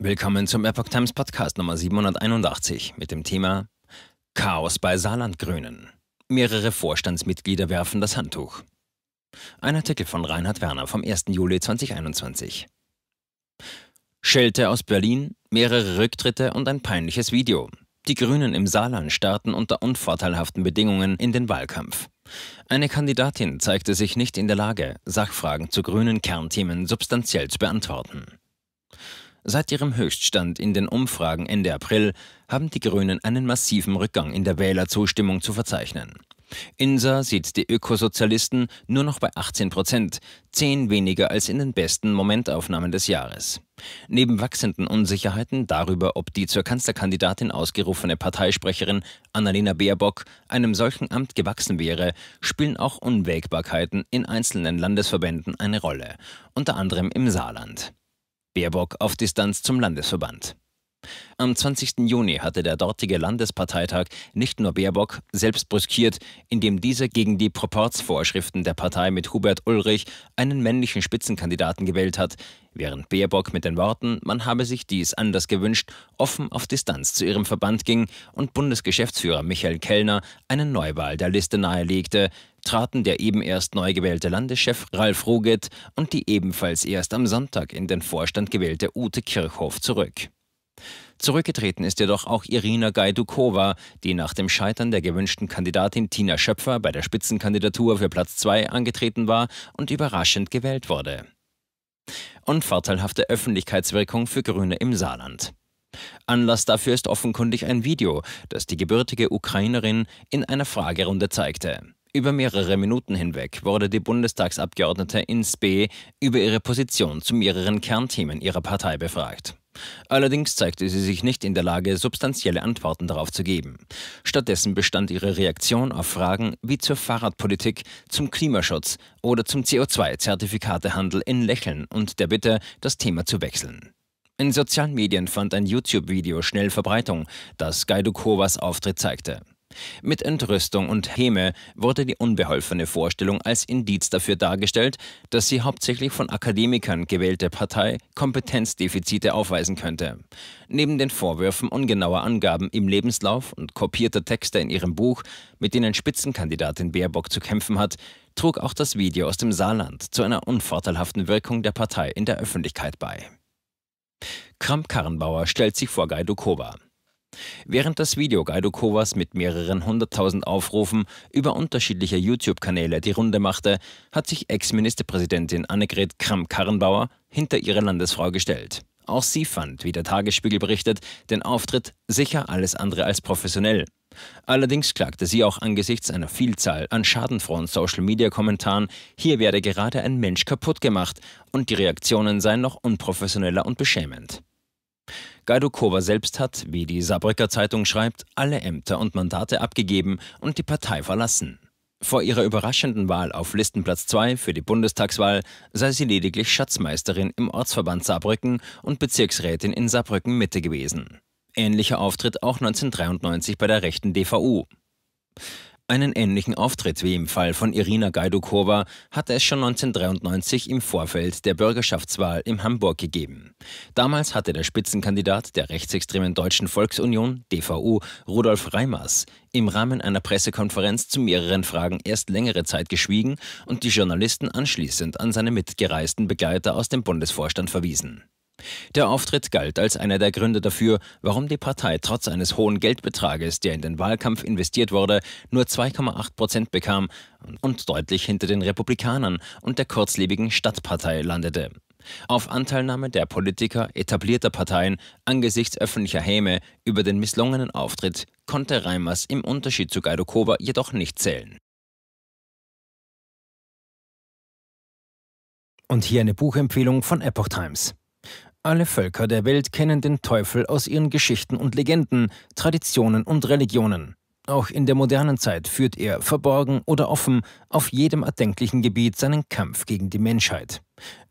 Willkommen zum Epoch Times Podcast Nummer 781 mit dem Thema Chaos bei Saarlandgrünen. Mehrere Vorstandsmitglieder werfen das Handtuch. Ein Artikel von Reinhard Werner vom 1. Juli 2021. Schelte aus Berlin, mehrere Rücktritte und ein peinliches Video. Die Grünen im Saarland starten unter unvorteilhaften Bedingungen in den Wahlkampf. Eine Kandidatin zeigte sich nicht in der Lage, Sachfragen zu grünen Kernthemen substanziell zu beantworten. Seit ihrem Höchststand in den Umfragen Ende April haben die Grünen einen massiven Rückgang in der Wählerzustimmung zu verzeichnen. Insa sieht die Ökosozialisten nur noch bei 18 Prozent, zehn weniger als in den besten Momentaufnahmen des Jahres. Neben wachsenden Unsicherheiten darüber, ob die zur Kanzlerkandidatin ausgerufene Parteisprecherin Annalena Baerbock einem solchen Amt gewachsen wäre, spielen auch Unwägbarkeiten in einzelnen Landesverbänden eine Rolle, unter anderem im Saarland. Baerbock auf Distanz zum Landesverband. Am 20. Juni hatte der dortige Landesparteitag nicht nur Baerbock selbst brüskiert, indem dieser gegen die Proporzvorschriften der Partei mit Hubert Ulrich einen männlichen Spitzenkandidaten gewählt hat, während Baerbock mit den Worten, man habe sich dies anders gewünscht, offen auf Distanz zu ihrem Verband ging und Bundesgeschäftsführer Michael Kellner eine Neuwahl der Liste nahelegte, traten der eben erst neu gewählte Landeschef Ralf Ruget und die ebenfalls erst am Sonntag in den Vorstand gewählte Ute Kirchhoff zurück. Zurückgetreten ist jedoch auch Irina Gajdukova, die nach dem Scheitern der gewünschten Kandidatin Tina Schöpfer bei der Spitzenkandidatur für Platz 2 angetreten war und überraschend gewählt wurde. Und vorteilhafte Öffentlichkeitswirkung für Grüne im Saarland. Anlass dafür ist offenkundig ein Video, das die gebürtige Ukrainerin in einer Fragerunde zeigte. Über mehrere Minuten hinweg wurde die Bundestagsabgeordnete in B über ihre Position zu mehreren Kernthemen ihrer Partei befragt. Allerdings zeigte sie sich nicht in der Lage, substanzielle Antworten darauf zu geben. Stattdessen bestand ihre Reaktion auf Fragen wie zur Fahrradpolitik, zum Klimaschutz oder zum CO2-Zertifikatehandel in Lächeln und der Bitte, das Thema zu wechseln. In sozialen Medien fand ein YouTube-Video schnell Verbreitung, das Gaidu Kovas Auftritt zeigte. Mit Entrüstung und Häme wurde die unbeholfene Vorstellung als Indiz dafür dargestellt, dass sie hauptsächlich von Akademikern gewählte Partei Kompetenzdefizite aufweisen könnte. Neben den Vorwürfen ungenauer Angaben im Lebenslauf und kopierter Texte in ihrem Buch, mit denen Spitzenkandidatin Baerbock zu kämpfen hat, trug auch das Video aus dem Saarland zu einer unvorteilhaften Wirkung der Partei in der Öffentlichkeit bei. Kramp-Karrenbauer stellt sich vor Guido Koba. Während das Video Kovas mit mehreren hunderttausend Aufrufen über unterschiedliche YouTube-Kanäle die Runde machte, hat sich Ex-Ministerpräsidentin Annegret Kramp-Karrenbauer hinter ihre Landesfrau gestellt. Auch sie fand, wie der Tagesspiegel berichtet, den Auftritt sicher alles andere als professionell. Allerdings klagte sie auch angesichts einer Vielzahl an schadenfrohen Social-Media-Kommentaren, hier werde gerade ein Mensch kaputt gemacht und die Reaktionen seien noch unprofessioneller und beschämend. Guido Kova selbst hat, wie die Saarbrücker Zeitung schreibt, alle Ämter und Mandate abgegeben und die Partei verlassen. Vor ihrer überraschenden Wahl auf Listenplatz 2 für die Bundestagswahl sei sie lediglich Schatzmeisterin im Ortsverband Saarbrücken und Bezirksrätin in Saarbrücken Mitte gewesen. Ähnlicher Auftritt auch 1993 bei der rechten DVU. Einen ähnlichen Auftritt wie im Fall von Irina Gajdukova hatte es schon 1993 im Vorfeld der Bürgerschaftswahl in Hamburg gegeben. Damals hatte der Spitzenkandidat der rechtsextremen Deutschen Volksunion, DVU, Rudolf Reimers, im Rahmen einer Pressekonferenz zu mehreren Fragen erst längere Zeit geschwiegen und die Journalisten anschließend an seine mitgereisten Begleiter aus dem Bundesvorstand verwiesen. Der Auftritt galt als einer der Gründe dafür, warum die Partei trotz eines hohen Geldbetrages, der in den Wahlkampf investiert wurde, nur 2,8 Prozent bekam und deutlich hinter den Republikanern und der kurzlebigen Stadtpartei landete. Auf Anteilnahme der Politiker etablierter Parteien angesichts öffentlicher Häme über den misslungenen Auftritt konnte Reimers im Unterschied zu Gaidokova jedoch nicht zählen. Und hier eine Buchempfehlung von Epoch Times. Alle Völker der Welt kennen den Teufel aus ihren Geschichten und Legenden, Traditionen und Religionen. Auch in der modernen Zeit führt er, verborgen oder offen, auf jedem erdenklichen Gebiet seinen Kampf gegen die Menschheit.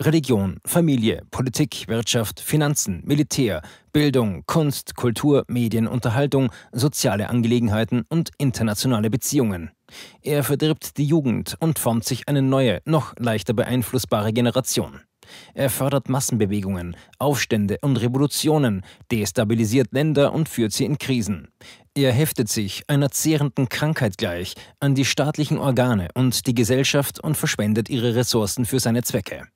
Religion, Familie, Politik, Wirtschaft, Finanzen, Militär, Bildung, Kunst, Kultur, Medien, Unterhaltung, soziale Angelegenheiten und internationale Beziehungen. Er verdirbt die Jugend und formt sich eine neue, noch leichter beeinflussbare Generation. Er fördert Massenbewegungen, Aufstände und Revolutionen, destabilisiert Länder und führt sie in Krisen. Er heftet sich einer zehrenden Krankheit gleich an die staatlichen Organe und die Gesellschaft und verschwendet ihre Ressourcen für seine Zwecke.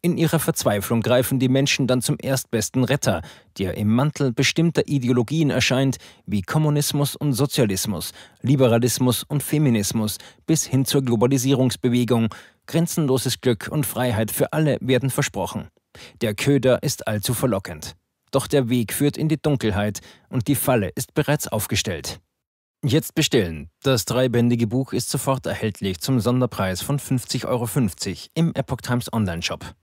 In ihrer Verzweiflung greifen die Menschen dann zum erstbesten Retter, der im Mantel bestimmter Ideologien erscheint, wie Kommunismus und Sozialismus, Liberalismus und Feminismus, bis hin zur Globalisierungsbewegung. Grenzenloses Glück und Freiheit für alle werden versprochen. Der Köder ist allzu verlockend. Doch der Weg führt in die Dunkelheit und die Falle ist bereits aufgestellt. Jetzt bestellen. Das dreibändige Buch ist sofort erhältlich zum Sonderpreis von 50,50 Euro im Epoch Times Online-Shop.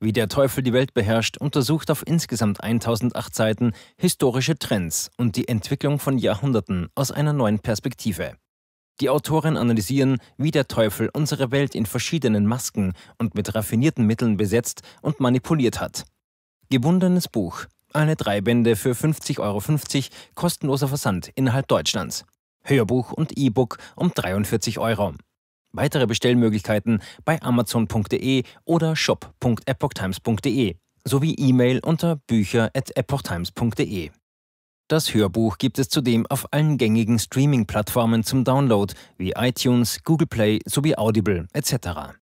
Wie der Teufel die Welt beherrscht, untersucht auf insgesamt 1008 Seiten historische Trends und die Entwicklung von Jahrhunderten aus einer neuen Perspektive. Die Autoren analysieren, wie der Teufel unsere Welt in verschiedenen Masken und mit raffinierten Mitteln besetzt und manipuliert hat. Gebundenes Buch. Alle drei Bände für 50,50 Euro kostenloser Versand innerhalb Deutschlands. Hörbuch und E-Book um 43 Euro. Weitere Bestellmöglichkeiten bei amazon.de oder shop.epochtimes.de sowie E-Mail unter bücher.epochtimes.de. Das Hörbuch gibt es zudem auf allen gängigen Streaming-Plattformen zum Download wie iTunes, Google Play sowie Audible etc.